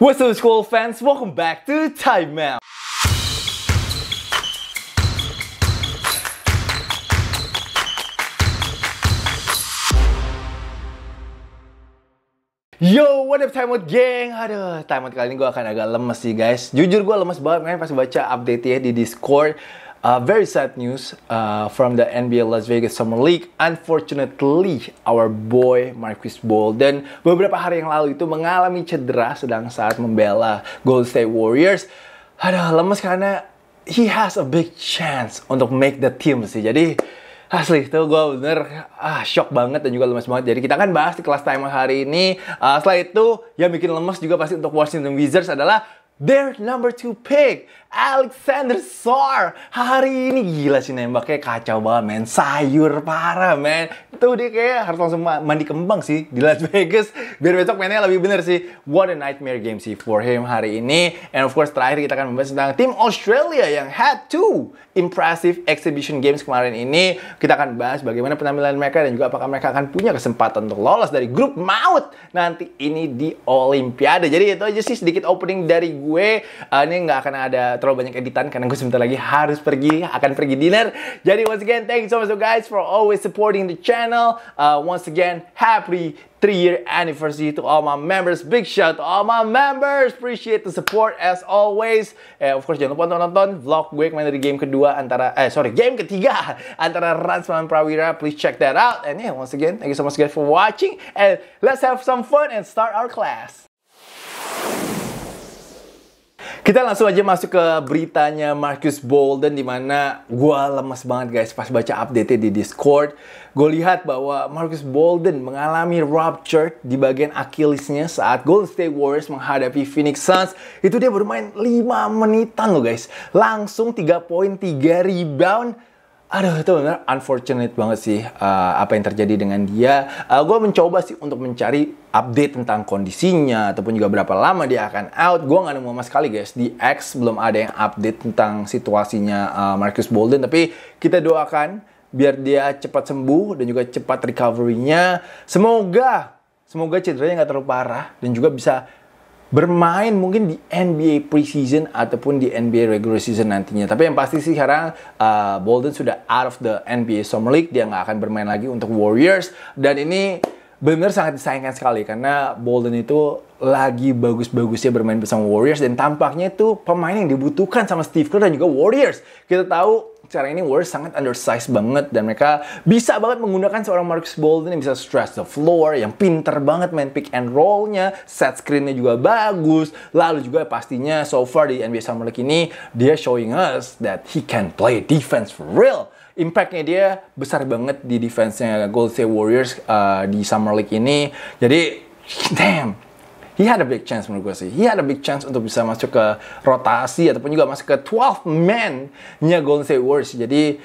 What's up school fans, welcome back to Time Out. Yo, what up Time Out Gang? Aduh, Time Out kali ini gue akan agak lemes sih guys Jujur gue lemes banget, kan pas baca update ya di Discord Uh, very sad news uh, from the NBA Las Vegas Summer League. Unfortunately, our boy Marquis Bolden beberapa hari yang lalu itu mengalami cedera sedang saat membela Golden State Warriors. Aduh, lemes karena he has a big chance untuk make the team sih. Jadi Asli itu gue bener ah, shock banget dan juga lemes banget. Jadi kita kan bahas di kelas time hari ini. Uh, setelah itu yang bikin lemes juga pasti untuk Washington Wizards adalah their number two pick. Alexander Sor hari ini gila sih nembaknya kacau banget men sayur parah men itu dia kayak harus langsung mandi kembang sih di Las Vegas biar besok mainnya lebih bener sih what a nightmare game sih for him hari ini and of course terakhir kita akan membahas tentang tim Australia yang had two impressive exhibition games kemarin ini kita akan bahas bagaimana penampilan mereka dan juga apakah mereka akan punya kesempatan untuk lolos dari grup maut nanti ini di Olimpiade jadi itu aja sih sedikit opening dari gue uh, ini nggak akan ada terlalu banyak editan karena gue sebentar lagi harus pergi, akan pergi dinner. Jadi once again, thank you so much guys for always supporting the channel. Uh, once again, happy three year anniversary to all my members. Big shout to all my members. Appreciate the support as always. Eh, of course jangan lupa nonton, nonton vlog gue kemarin dari game kedua antara eh sorry game ketiga antara Ransman Prawira. Please check that out. And yeah, once again, thank you so much guys for watching. And let's have some fun and start our class. Kita langsung aja masuk ke beritanya Marcus Bolden dimana mana gue lemes banget guys pas baca update di Discord. Gue lihat bahwa Marcus Bolden mengalami rupture di bagian Achillesnya saat Golden State Warriors menghadapi Phoenix Suns. Itu dia bermain 5 menitan loh guys. Langsung 3 poin 3 rebound aduh itu benar unfortunate banget sih uh, apa yang terjadi dengan dia. Uh, gue mencoba sih untuk mencari update tentang kondisinya ataupun juga berapa lama dia akan out. Gue nggak nemu sama sekali guys di X belum ada yang update tentang situasinya uh, Marcus Bolden. Tapi kita doakan biar dia cepat sembuh dan juga cepat recovery-nya. Semoga semoga cederanya nggak terlalu parah dan juga bisa bermain mungkin di NBA preseason ataupun di NBA regular season nantinya. Tapi yang pasti sih sekarang uh, Bolden sudah out of the NBA Summer League, dia nggak akan bermain lagi untuk Warriors dan ini benar sangat disayangkan sekali karena Bolden itu lagi bagus-bagusnya bermain bersama Warriors dan tampaknya itu pemain yang dibutuhkan sama Steve Kerr dan juga Warriors. Kita tahu cara ini Warriors sangat undersized banget dan mereka bisa banget menggunakan seorang Marcus Bolden yang bisa stress the floor, yang pinter banget main pick and roll-nya, set screen-nya juga bagus, lalu juga pastinya so far di NBA Summer League ini dia showing us that he can play defense for real. Impactnya dia besar banget di defense-nya Golden State Warriors uh, di Summer League ini. Jadi, damn, he had a big chance menurut gue sih. He had a big chance untuk bisa masuk ke rotasi ataupun juga masuk ke 12 man-nya Golden State Warriors. Jadi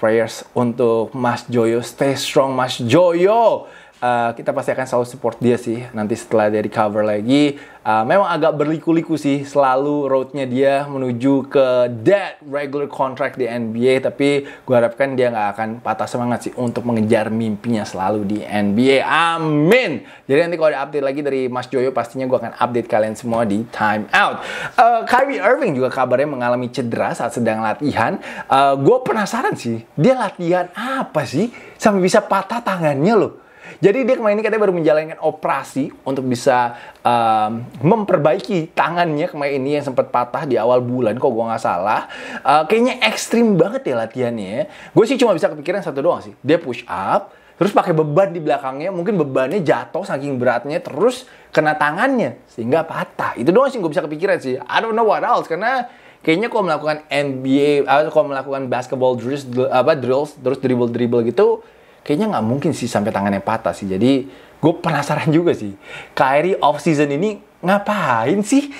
prayers untuk Mas Joyo. Stay strong Mas Joyo. Eh, kita pasti akan selalu support dia sih nanti setelah dia recover lagi uh, memang agak berliku-liku sih selalu roadnya dia menuju ke dead regular contract di NBA tapi gue harapkan dia nggak akan patah semangat sih untuk mengejar mimpinya selalu di NBA amin jadi nanti kalau ada update lagi dari Mas Joyo pastinya gue akan update kalian semua di time out uh, Kyrie Irving juga kabarnya mengalami cedera saat sedang latihan uh, gue penasaran sih dia latihan apa sih sampai bisa patah tangannya loh jadi dia kemarin ini katanya baru menjalankan operasi untuk bisa um, memperbaiki tangannya kemarin ini yang sempat patah di awal bulan kok gue nggak salah. Uh, kayaknya ekstrim banget ya latihannya. Ya. Gue sih cuma bisa kepikiran satu doang sih. Dia push up, terus pakai beban di belakangnya mungkin bebannya jatuh saking beratnya terus kena tangannya sehingga patah itu doang sih gue bisa kepikiran sih I don't know what else karena kayaknya kalau melakukan NBA atau eh, kalau melakukan basketball drills apa drills terus dribble dribble gitu kayaknya nggak mungkin sih sampai tangannya patah sih. Jadi gue penasaran juga sih. Kyrie off season ini ngapain sih?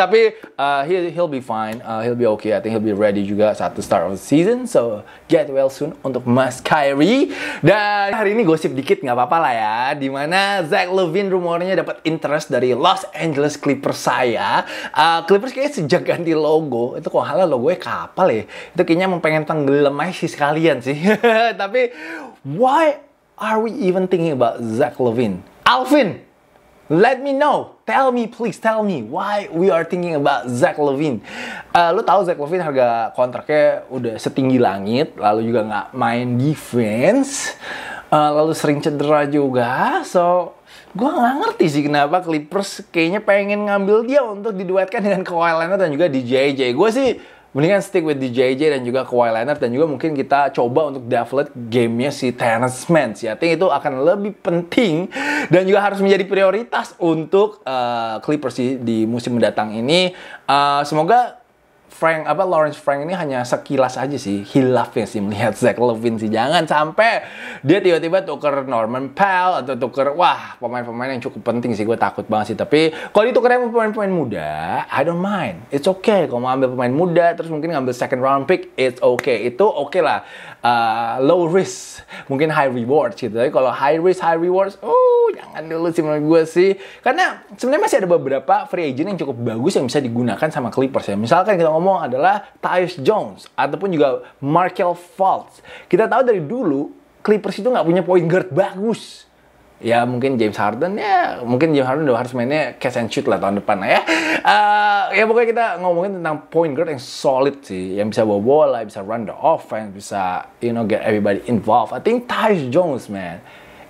Tapi uh, he, he'll be fine, uh, he'll be okay. I think he'll be ready juga saat the start of the season. So get well soon untuk Mas Kyrie. Dan hari ini gosip dikit nggak apa-apa lah ya. Dimana Zach Levine rumornya dapat interest dari Los Angeles Clippers saya. Uh, Clippers kayaknya sejak ganti logo itu kok halah ya kapal ya. Itu kayaknya emang pengen tenggelam aja sih sekalian sih. Tapi why are we even thinking about Zach Levine? Alvin, Let me know. Tell me please, tell me why we are thinking about Zach Levine. Uh, lu tahu Zach Levine harga kontraknya udah setinggi langit, lalu juga nggak main defense, uh, lalu sering cedera juga. So gue nggak ngerti sih kenapa Clippers kayaknya pengen ngambil dia untuk diduetkan dengan Kawhi Leonard dan juga DJJ. Gue sih mendingan stick with DJJ dan juga Kawhi Leonard dan juga mungkin kita coba untuk develop gamenya si Terrence Mann ya. Think itu akan lebih penting dan juga harus menjadi prioritas untuk uh, Clippers sih di musim mendatang ini. Uh, semoga Frank apa Lawrence Frank ini hanya sekilas aja sih hilafnya sih melihat Zach Levine sih jangan sampai dia tiba-tiba tuker Norman Powell atau tuker wah pemain-pemain yang cukup penting sih gue takut banget sih tapi kalau ditukernya pemain-pemain muda I don't mind it's okay kalau mau ambil pemain muda terus mungkin ngambil second round pick it's okay itu oke okay lah uh, low risk mungkin high reward gitu tapi kalau high risk high rewards oh jangan dulu sih menurut gue sih karena sebenarnya masih ada beberapa free agent yang cukup bagus yang bisa digunakan sama Clippers ya misalkan kita ngomong adalah Tyus Jones ataupun juga Markel Fultz. Kita tahu dari dulu Clippers itu nggak punya point guard bagus. Ya mungkin James Harden ya, mungkin James Harden udah harus mainnya catch and shoot lah tahun depan ya. Uh, ya pokoknya kita ngomongin tentang point guard yang solid sih, yang bisa bawa bola, bisa run the offense, bisa you know get everybody involved. I think Tyus Jones man,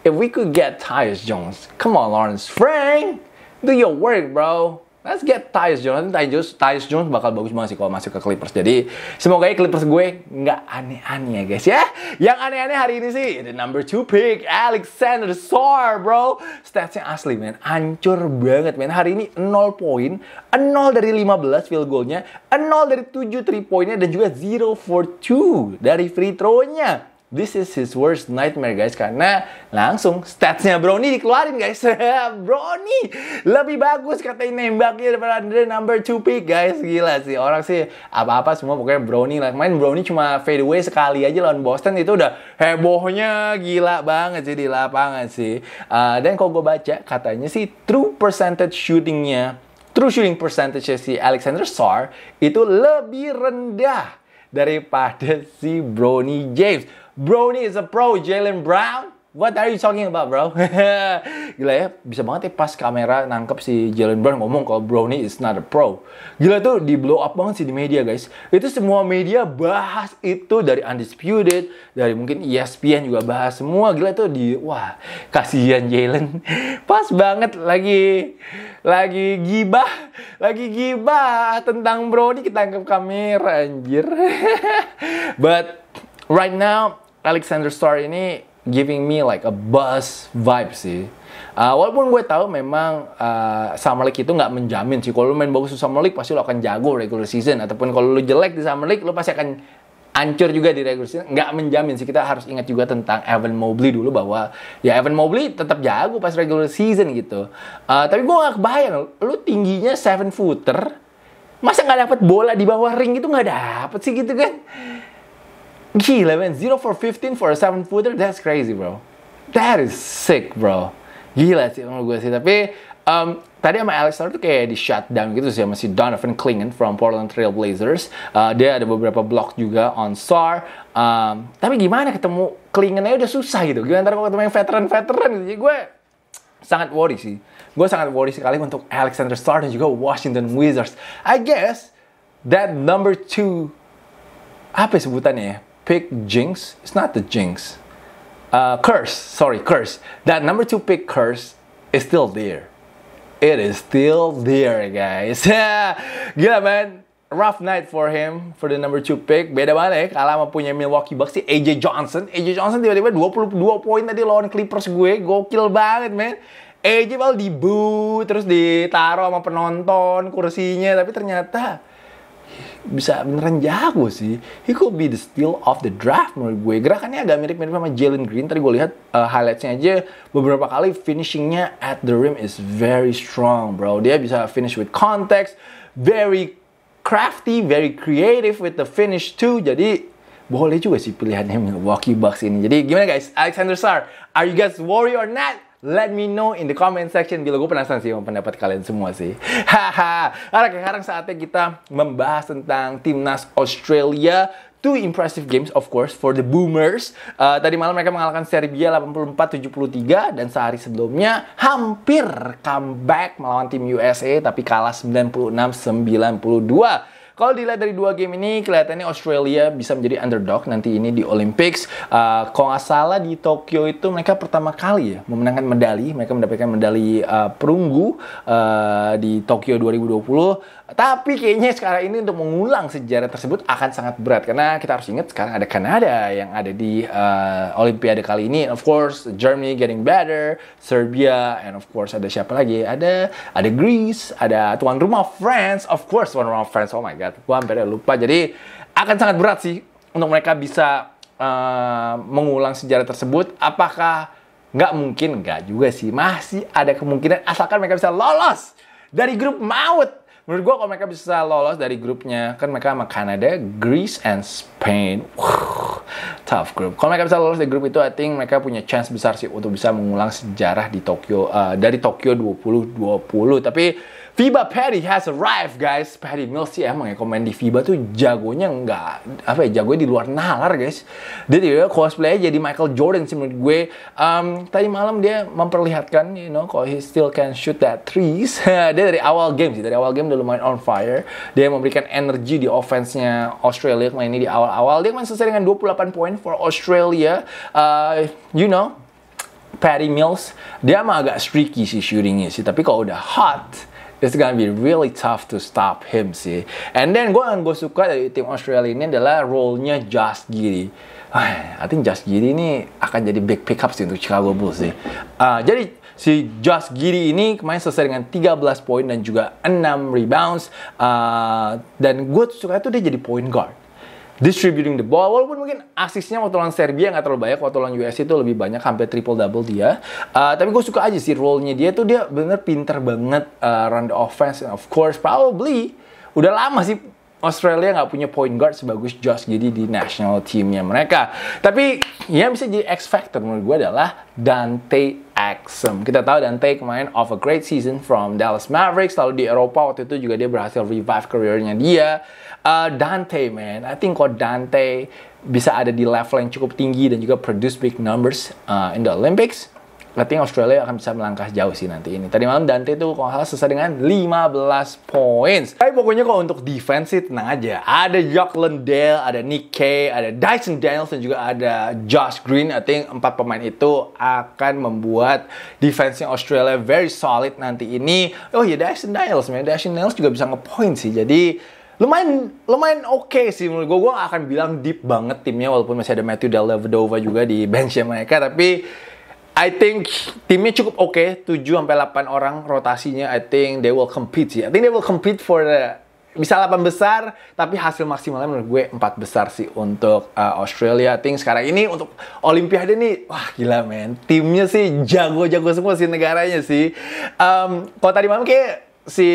if we could get Tyus Jones, come on Lawrence Frank, do your work bro let's get Tyus Jones. Tyus, Tyus Jones bakal bagus banget sih kalau masuk ke Clippers. Jadi semoga ya Clippers gue nggak aneh-aneh ya guys ya. Yang aneh-aneh hari ini sih the number two pick Alexander Sor, bro. Statsnya asli men, hancur banget men. Hari ini 0 poin, 0 dari 15 field goalnya, 0 dari 7 3 poinnya dan juga 0 for 2 dari free throw-nya. This is his worst nightmare guys karena langsung statsnya Brony dikeluarin guys. Brownie lebih bagus katanya nembaknya daripada Andre number 2 pick guys. Gila sih orang sih apa-apa semua pokoknya Brony lah. Main Brony cuma fade away sekali aja lawan Boston itu udah hebohnya gila banget jadi lapangan sih. Uh, dan kalau gue baca katanya sih true percentage shootingnya true shooting percentage si Alexander Sar itu lebih rendah daripada si Brony James. Brownie is a pro, Jalen Brown. What are you talking about, bro? Gila ya, bisa banget ya pas kamera nangkep si Jalen Brown ngomong kalau Brownie is not a pro. Gila tuh di blow up banget sih di media, guys. Itu semua media bahas itu dari Undisputed, dari mungkin ESPN juga bahas semua. Gila tuh di, wah, kasihan Jalen. Pas banget lagi, lagi gibah, lagi gibah tentang Brownie ketangkep kamera, anjir. But right now Alexander Star ini giving me like a buzz vibe sih. Uh, walaupun gue tahu memang uh, Summer League itu nggak menjamin sih. Kalau lu main bagus di Summer League pasti lo akan jago regular season. Ataupun kalau lu jelek di Summer League, lo pasti akan ancur juga di regular season. Nggak menjamin sih. Kita harus ingat juga tentang Evan Mobley dulu bahwa ya Evan Mobley tetap jago pas regular season gitu. Uh, tapi gue nggak kebayang, lu tingginya 7 footer, masa nggak dapat bola di bawah ring itu nggak dapat sih gitu kan? Gila man, 0 for 15 for a 7 footer, that's crazy bro. That is sick bro. Gila sih menurut gue sih, tapi um, tadi sama Alex Star tuh kayak di shutdown gitu sih sama si Donovan Klingon from Portland Trail Blazers. Uh, dia ada beberapa block juga on Star. Um, tapi gimana ketemu Klingon aja udah susah gitu. Gimana ntar kalau ketemu yang veteran-veteran gitu. Jadi gue sangat worry sih. Gue sangat worry sekali untuk Alexander Starr dan juga Washington Wizards. I guess that number two apa sebutannya ya? pick Jinx, it's not the Jinx, uh, Curse, sorry, Curse. That number two pick Curse is still there. It is still there, guys. Gila, man. Rough night for him, for the number two pick. Beda banget ya, kalah sama punya Milwaukee Bucks sih, AJ Johnson. AJ Johnson tiba-tiba 22 poin tadi lawan Clippers gue. Gokil banget, man. AJ malah dibu, terus ditaruh sama penonton kursinya. Tapi ternyata bisa beneran jago sih. He could be the steal of the draft menurut gue. Gerakannya agak mirip-mirip sama Jalen Green. Tadi gue lihat uh, highlightsnya aja beberapa kali finishingnya at the rim is very strong, bro. Dia bisa finish with context, very crafty, very creative with the finish too. Jadi boleh juga sih pilihannya Milwaukee Bucks ini. Jadi gimana guys? Alexander Sar, are you guys worried or not? Let me know in the comment section bila gue penasaran sih pendapat kalian semua sih. Haha. Karena sekarang saatnya kita membahas tentang timnas Australia two impressive games of course for the Boomers. Uh, tadi malam mereka mengalahkan Serbia 84-73 dan sehari sebelumnya hampir comeback melawan tim USA tapi kalah 96-92. Kalau dilihat dari dua game ini, kelihatannya Australia bisa menjadi underdog nanti ini di Olympics. Uh, kalau nggak salah di Tokyo itu mereka pertama kali ya memenangkan medali. Mereka mendapatkan medali uh, perunggu uh, di Tokyo 2020. Tapi kayaknya sekarang ini untuk mengulang sejarah tersebut akan sangat berat karena kita harus ingat sekarang ada Kanada yang ada di uh, Olimpiade kali ini. of course, Germany getting better, Serbia, and of course ada siapa lagi? Ada ada Greece, ada tuan rumah France, of course tuan rumah France. Oh my god, ya gue hampir lupa jadi akan sangat berat sih untuk mereka bisa uh, mengulang sejarah tersebut apakah nggak mungkin nggak juga sih masih ada kemungkinan asalkan mereka bisa lolos dari grup maut menurut gue kalau mereka bisa lolos dari grupnya kan mereka sama Kanada, Greece and Spain Wuh, tough group kalau mereka bisa lolos dari grup itu I think mereka punya chance besar sih untuk bisa mengulang sejarah di Tokyo uh, dari Tokyo 2020 tapi FIBA Perry has arrived guys. Perry Mills sih emang ya komen di FIBA tuh jagonya nggak apa ya jagonya di luar nalar guys. Dia tiba cosplay jadi Michael Jordan sih menurut gue. Um, tadi malam dia memperlihatkan you know kalau he still can shoot that threes. dia dari awal game sih dari awal game udah lumayan on fire. Dia memberikan energi di offense-nya Australia kemarin ini di awal-awal. Dia kemarin selesai dengan 28 point for Australia. Uh, you know Perry Mills dia emang agak streaky sih shootingnya sih tapi kalau udah hot it's gonna be really tough to stop him sih. And then gue yang gue suka dari tim Australia ini adalah role-nya Josh Giddy. I think Josh Giddy ini akan jadi big pickup sih untuk Chicago Bulls sih. Ah, uh, jadi si Josh Giddy ini kemarin selesai dengan 13 poin dan juga 6 rebounds. Uh, dan gue suka itu dia jadi point guard distributing the ball walaupun mungkin asisnya waktu lawan Serbia nggak terlalu banyak waktu lawan US itu lebih banyak hampir triple double dia uh, tapi gue suka aja sih role-nya dia tuh dia bener pinter banget uh, run the offense and of course probably udah lama sih Australia nggak punya point guard sebagus Josh jadi di national teamnya mereka. Tapi yang bisa jadi X factor menurut gue adalah Dante Axum. Kita tahu Dante Take of a great season from Dallas Mavericks. Lalu di Eropa waktu itu juga dia berhasil revive karirnya dia. Uh, Dante man, I think kok Dante bisa ada di level yang cukup tinggi dan juga produce big numbers uh, in the Olympics. Ngeting Australia akan bisa melangkah jauh sih nanti ini. Tadi malam Dante tuh kalau salah selesai dengan 15 points. Tapi pokoknya kalau untuk defense sih tenang aja. Ada Jock Lendale, ada Nick Kay, ada Dyson Daniels, dan juga ada Josh Green. I think empat pemain itu akan membuat defense Australia very solid nanti ini. Oh ya Dyson Daniels, man. Dyson Daniels juga bisa ngepoint sih. Jadi lumayan lumayan oke okay sih menurut gue gue akan bilang deep banget timnya walaupun masih ada Matthew Dellavedova juga di benchnya mereka tapi I think timnya cukup oke, okay. 7 sampai 8 orang rotasinya. I think they will compete sih. I think they will compete for the bisa 8 besar, tapi hasil maksimalnya menurut gue 4 besar sih untuk uh, Australia. I think sekarang ini untuk Olimpiade nih, wah gila men. Timnya sih jago-jago semua sih negaranya sih. Um, kalau tadi malam kayak si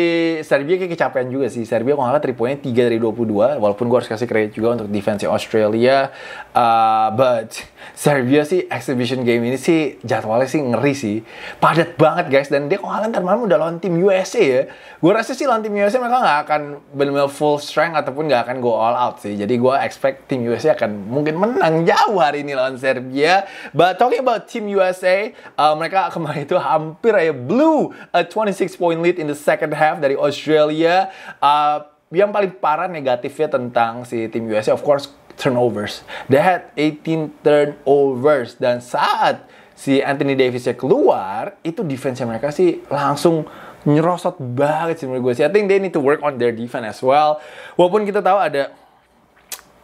Serbia kayak kecapean juga sih. Serbia kalau nggak salah 3 dari dua dari 22. Walaupun gue harus kasih kredit juga untuk defense Australia. Uh, but Serbia sih exhibition game ini sih jadwalnya sih ngeri sih. Padat banget guys. Dan dia kalau nggak ntar malam udah lawan tim USA ya. Gue rasa sih lawan tim USA mereka nggak akan benar-benar full strength ataupun nggak akan go all out sih. Jadi gue expect tim USA akan mungkin menang jauh hari ini lawan Serbia. But talking about tim USA, uh, mereka kemarin itu hampir aja blue a 26 point lead in the second second half dari Australia. Uh, yang paling parah negatifnya tentang si tim USA, of course, turnovers. They had 18 turnovers. Dan saat si Anthony Davisnya keluar, itu defense mereka sih langsung nyerosot banget sih menurut gue sih. I think they need to work on their defense as well. Walaupun kita tahu ada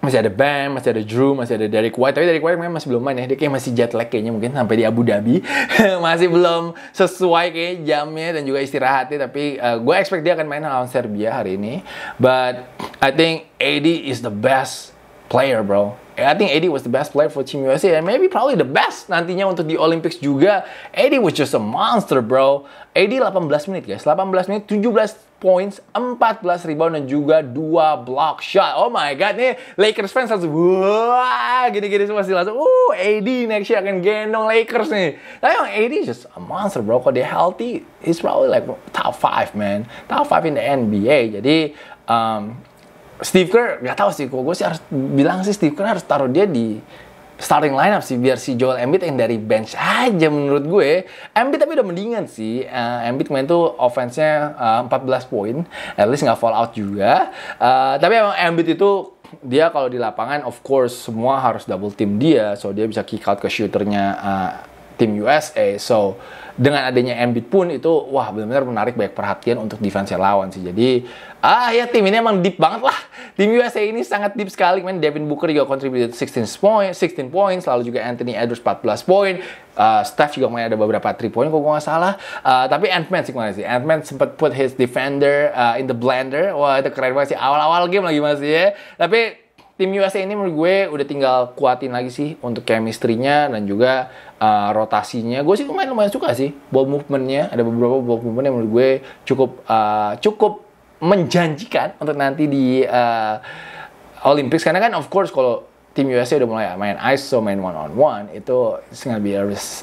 masih ada Bam, masih ada Drew, masih ada Derek White. Tapi Derek White memang masih belum main ya. Dia kayak masih jet lag kayaknya mungkin sampai di Abu Dhabi. masih belum sesuai kayak jamnya dan juga istirahatnya. Tapi uh, eh, gue expect dia akan main lawan Serbia hari ini. But I think AD is the best player, bro. I think Eddie was the best player for Team USA and maybe probably the best nantinya untuk di Olympics juga. Eddie was just a monster, bro. Eddie 18 menit, guys. 18 menit, 17 points, 14 rebound dan juga 2 block shot. Oh my god, nih Lakers fans harus wah gini-gini semua sih langsung. Uh, AD next year akan gendong Lakers nih. Tapi yang AD just a monster, bro. Kalau dia healthy, he's probably like top 5, man. Top 5 in the NBA. Jadi um, Steve Kerr nggak tahu sih, gue sih harus bilang sih Steve Kerr harus taruh dia di starting lineup sih biar si Joel Embiid yang dari bench aja menurut gue. Embiid tapi udah mendingan sih. Uh, Embiid kemarin tuh offense-nya uh, eh, 14 poin, at least nggak fall out juga. Uh, tapi emang Embiid itu dia kalau di lapangan of course semua harus double team dia, so dia bisa kick out ke shooternya uh, tim USA. So dengan adanya Embiid pun itu wah benar-benar menarik banyak perhatian untuk defense lawan sih. Jadi ah ya tim ini emang deep banget lah. Tim USA ini sangat deep sekali. Men Devin Booker juga contributed 16 points, 16 points, lalu juga Anthony Edwards 14 points. Uh, Steph juga main ada beberapa 3 point kalau gue nggak salah. Uh, tapi Ant-Man sih kemana sih? Ant-Man sempat put his defender uh, in the blender. Wah itu keren banget sih. Awal-awal game lagi masih ya. Tapi tim USA ini menurut gue udah tinggal kuatin lagi sih untuk chemistry-nya dan juga uh, rotasinya. Gue sih lumayan lumayan suka sih ball movement-nya. Ada beberapa ball movement yang menurut gue cukup uh, cukup menjanjikan untuk nanti di uh, Olympics karena kan of course kalau tim USA udah mulai main ISO, main one on one itu sangat gonna be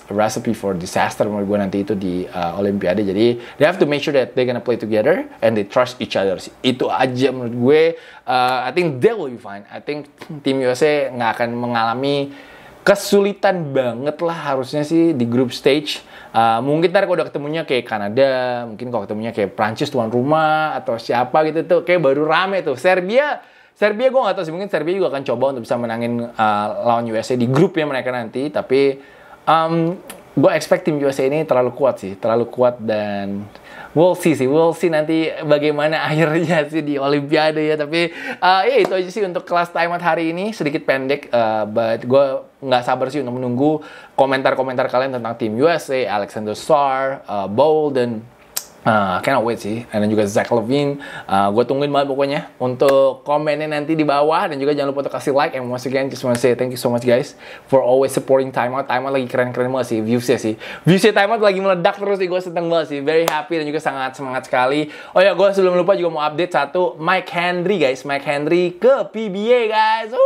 recipe for disaster menurut gue nanti itu di uh, Olimpiade. Jadi they have to make sure that they gonna play together and they trust each other. Itu aja menurut gue. Uh, I think they will be fine. I think tim USA nggak akan mengalami kesulitan banget lah harusnya sih di group stage. Uh, mungkin ntar kalau udah ketemunya kayak Kanada, mungkin kalau ketemunya kayak Prancis tuan rumah atau siapa gitu tuh kayak baru rame tuh. Serbia Serbia gue nggak tahu sih mungkin Serbia juga akan coba untuk bisa menangin uh, lawan USA di grup grupnya mereka nanti tapi um, gue expect tim USA ini terlalu kuat sih terlalu kuat dan we'll see sih we'll see nanti bagaimana akhirnya sih di Olimpiade ya tapi uh, ya itu aja sih untuk kelas timeout hari ini sedikit pendek uh, but gue nggak sabar sih untuk menunggu komentar-komentar kalian tentang tim USA Alexander Sar uh, Bolden Uh, cannot wait sih. Dan juga Zach Levine. Uh, ah, gue tungguin banget pokoknya. Untuk komennya nanti di bawah. Dan juga jangan lupa untuk kasih like. And once again, just wanna say thank you so much guys. For always supporting Time Out lagi keren-keren banget sih. Viewsnya sih. Viewsnya Out lagi meledak terus sih. Gue seneng banget sih. Very happy dan juga sangat semangat sekali. Oh ya, gue sebelum lupa juga mau update satu. Mike Henry guys. Mike Henry ke PBA guys. Woo!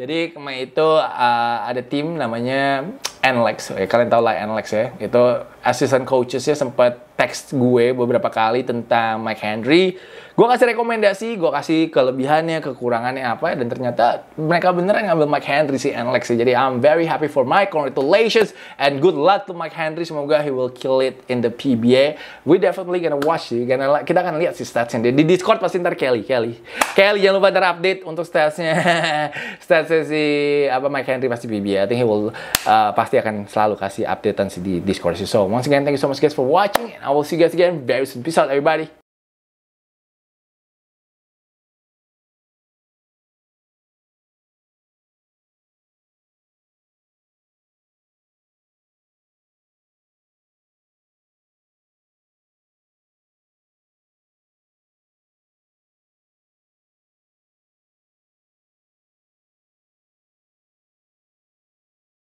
Jadi kemarin itu uh, ada tim namanya Enlex. Ya, eh, kalian tau lah Enlex ya. Itu assistant coachesnya sempat text gue beberapa kali tentang Mike Henry. Gue kasih rekomendasi, gue kasih kelebihannya, kekurangannya apa, dan ternyata mereka beneran ngambil Mike Henry si Alex sih. Jadi I'm very happy for Mike, congratulations, and good luck to Mike Henry. Semoga he will kill it in the PBA. We definitely gonna watch sih, gonna, kita akan lihat sih statsnya. Di Discord pasti ntar Kelly, Kelly. Kelly jangan lupa ntar update untuk statsnya. statsnya si apa Mike Henry pasti PBA. I think he will uh, pasti akan selalu kasih updatean si di Discord sih. So once again, thank you so much guys for watching and I will see you guys again very soon. Peace out everybody.